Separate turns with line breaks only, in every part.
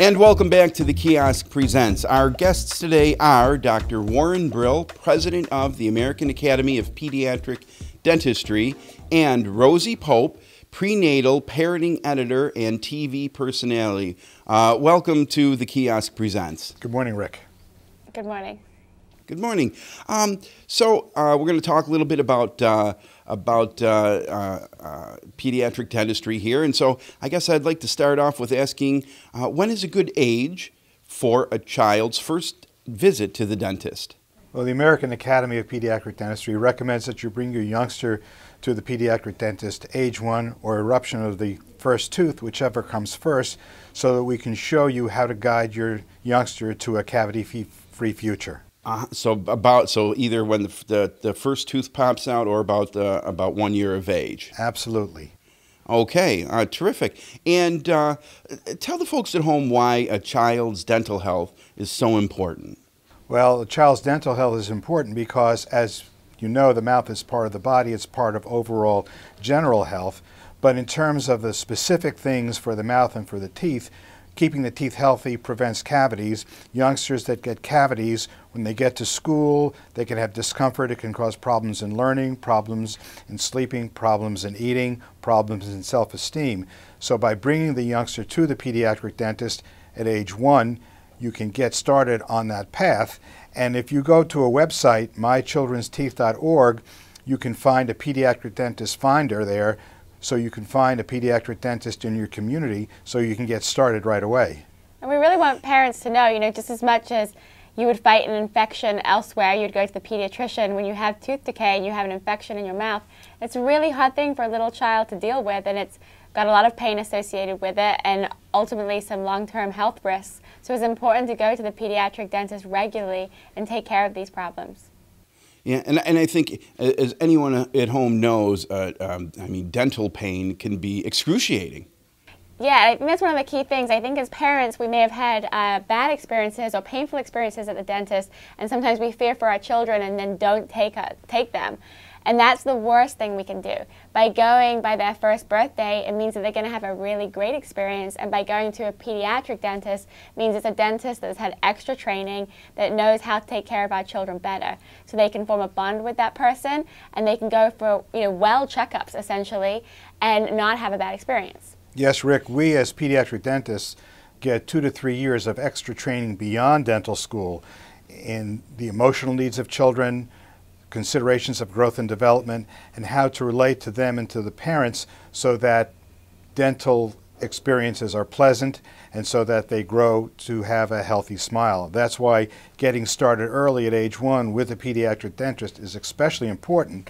And welcome back to The Kiosk Presents. Our guests today are Dr. Warren Brill, President of the American Academy of Pediatric Dentistry, and Rosie Pope, Prenatal Parenting Editor and TV Personality. Uh, welcome to The Kiosk Presents. Good morning, Rick. Good morning. Good morning. Um, so, uh, we're going to talk a little bit about. Uh, about uh, uh, uh, pediatric dentistry here. And so I guess I'd like to start off with asking when is a good age for a child's first visit to the dentist?
Well, the American Academy of Pediatric Dentistry recommends that you bring your youngster to the pediatric dentist age one or eruption of the first tooth, whichever comes first, so that we can show you how to guide your youngster to a cavity free future. Uh, so
about so either when the, the, the first tooth pops out or about the uh, about one year of age. Absolutely. Okay, uh, terrific. And uh, tell the folks at home why a child's dental health is so important.
Well, a child's dental health is important because, as you know, the mouth is part of the body. It's part of overall general health. But in terms of the specific things for the mouth and for the teeth, keeping the teeth healthy prevents cavities. Youngsters that get cavities, when they get to school, they can have discomfort. It can cause problems in learning, problems in sleeping, problems in eating, problems in self esteem. So, by bringing the youngster to the pediatric dentist at age one, you can get started on that path. And if you go to a website, mychildrensteeth.org, you can find a pediatric dentist finder there so you can find a pediatric dentist in your community so you can get started right away.
And we really want parents to know, you know, just as much as you would fight an infection elsewhere, you'd go to the pediatrician when you have tooth decay and you have an infection in your mouth. It's a really hard thing for a little child to deal with and it's got a lot of pain associated with it and ultimately some long-term health risks. So it's important to go to the pediatric dentist regularly and take care of these problems.
Yeah, and, and I think, as anyone uh, at home knows, uh, um, I mean, dental pain can be excruciating.
Yeah, that's one of the key things. I think as parents, we may have had uh, bad experiences or painful experiences at the dentist, and sometimes we fear for our children and then don't take, uh, take them. And that's the worst thing we can do. By going by their first birthday, it means that they're going to have a really great experience. And by going to a pediatric dentist, means it's a dentist that's had extra training, that knows how to take care of our children better. So they can form a bond with that person and they can go for, you know, well checkups essentially and not have a bad experience.
Yes, Rick, we as pediatric dentists get two to three years of extra training beyond dental school in the emotional needs of children, considerations of growth and development and how to relate to them and to the parents so that dental experiences are pleasant and so that they grow to have a healthy smile. That's why getting started early at age one with a pediatric dentist is especially important.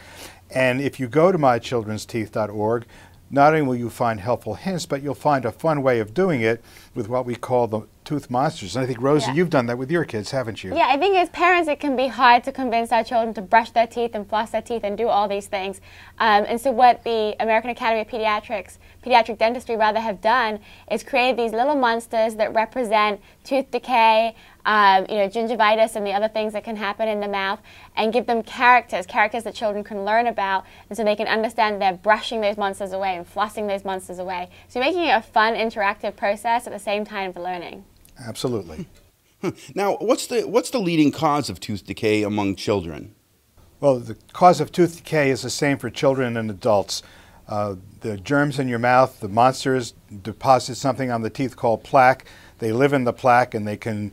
And if you go to mychildren'steeth.org, not only will you find helpful hints, but you'll find a fun way of doing it with what we call the tooth monsters. And I think, Rosie, yeah. you've done that with your kids, haven't you? Yeah,
I think as parents, it can be hard to convince our children to brush their teeth and floss their teeth and do all these things. Um, and so, what the American Academy of Pediatrics, pediatric dentistry rather, have done is created these little monsters that represent tooth decay. Um, you know, gingivitis and the other things that can happen in the mouth, and give them characters, characters that children can learn about, and so they can understand they're brushing those monsters away and flossing those monsters away. So you're making it a fun, interactive process at the same time for learning.
Absolutely. now, what's the, what's the leading cause of tooth decay among
children? Well, the cause of tooth decay is the same for children and adults. Uh, the germs in your mouth, the monsters deposit something on the teeth called plaque. They live in the plaque and they can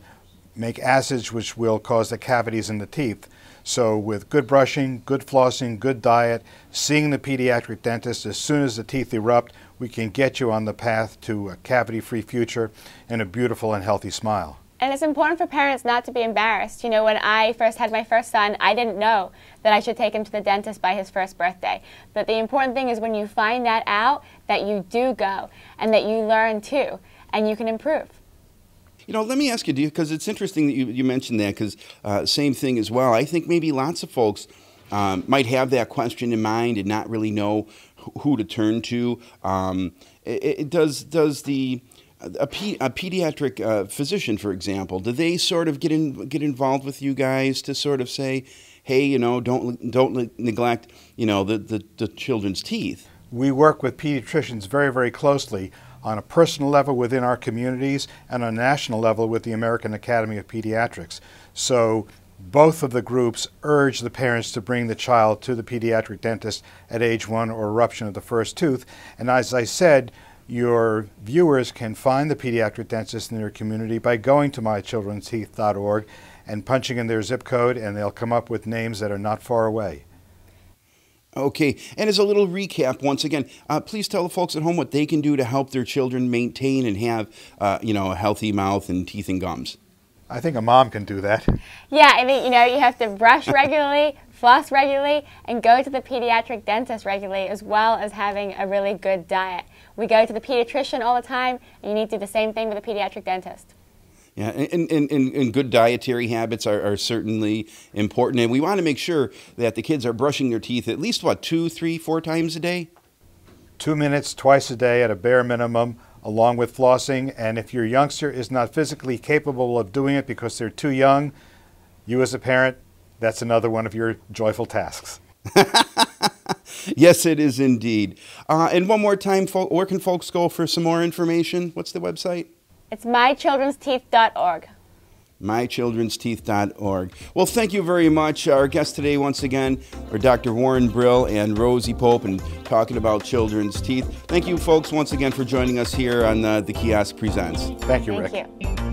make acids which will cause the cavities in the teeth. So with good brushing, good flossing, good diet, seeing the pediatric dentist as soon as the teeth erupt, we can get you on the path to a cavity-free future and a beautiful and healthy smile.
And it's important for parents not to be embarrassed. You know, when I first had my first son, I didn't know that I should take him to the dentist by his first birthday. But the important thing is when you find that out, that you do go and that you learn too, and you can improve.
You know, let me ask you, because it's interesting that you, you mentioned that, because uh, same thing as well. I think maybe lots of folks um, might have that question in mind and not really know who to turn to. Um, it, it does does the a, pe- a pediatric uh, physician, for example, do they sort of get in, get involved with you guys to sort of say, hey, you know, don't don't neglect, you know, the, the, the children's teeth?
We work with pediatricians very very closely on a personal level within our communities and on a national level with the American Academy of Pediatrics. So both of the groups urge the parents to bring the child to the pediatric dentist at age one or eruption of the first tooth. And as I said, your viewers can find the pediatric dentist in their community by going to mychildrensteeth.org and punching in their zip code, and they'll come up with names that are not far away. Okay, and as a little recap, once
again, uh, please tell the folks at home what they can do to help their children maintain and have, uh, you know, a healthy mouth and teeth and gums. I think a mom can do that.
Yeah, I think you know you have to brush regularly, floss regularly, and go to the pediatric dentist regularly, as well as having a really good diet. We go to the pediatrician all the time, and you need to do the same thing with a pediatric dentist.
Yeah, and, and, and, and, good dietary habits are, are, certainly important. And we want to make sure that the kids are brushing their teeth at least, what, two, three, four times a day?
Two minutes twice a day at a bare minimum along with flossing. And if your youngster is not physically capable of doing it because they're too young, you as a parent, that's another one of your joyful tasks.
yes, it is indeed. Uh, and one more time, where can folks go for some more information? What's the website?
It's mychildrensteeth.org
mychildrensteeth.org. Well, thank you very much. Our guests today, once again, are Dr. Warren Brill and Rosie Pope, and talking about children's teeth. Thank you, folks, once again for joining us here on uh, the Kiosk Presents. Thank you, Rick.
Thank you.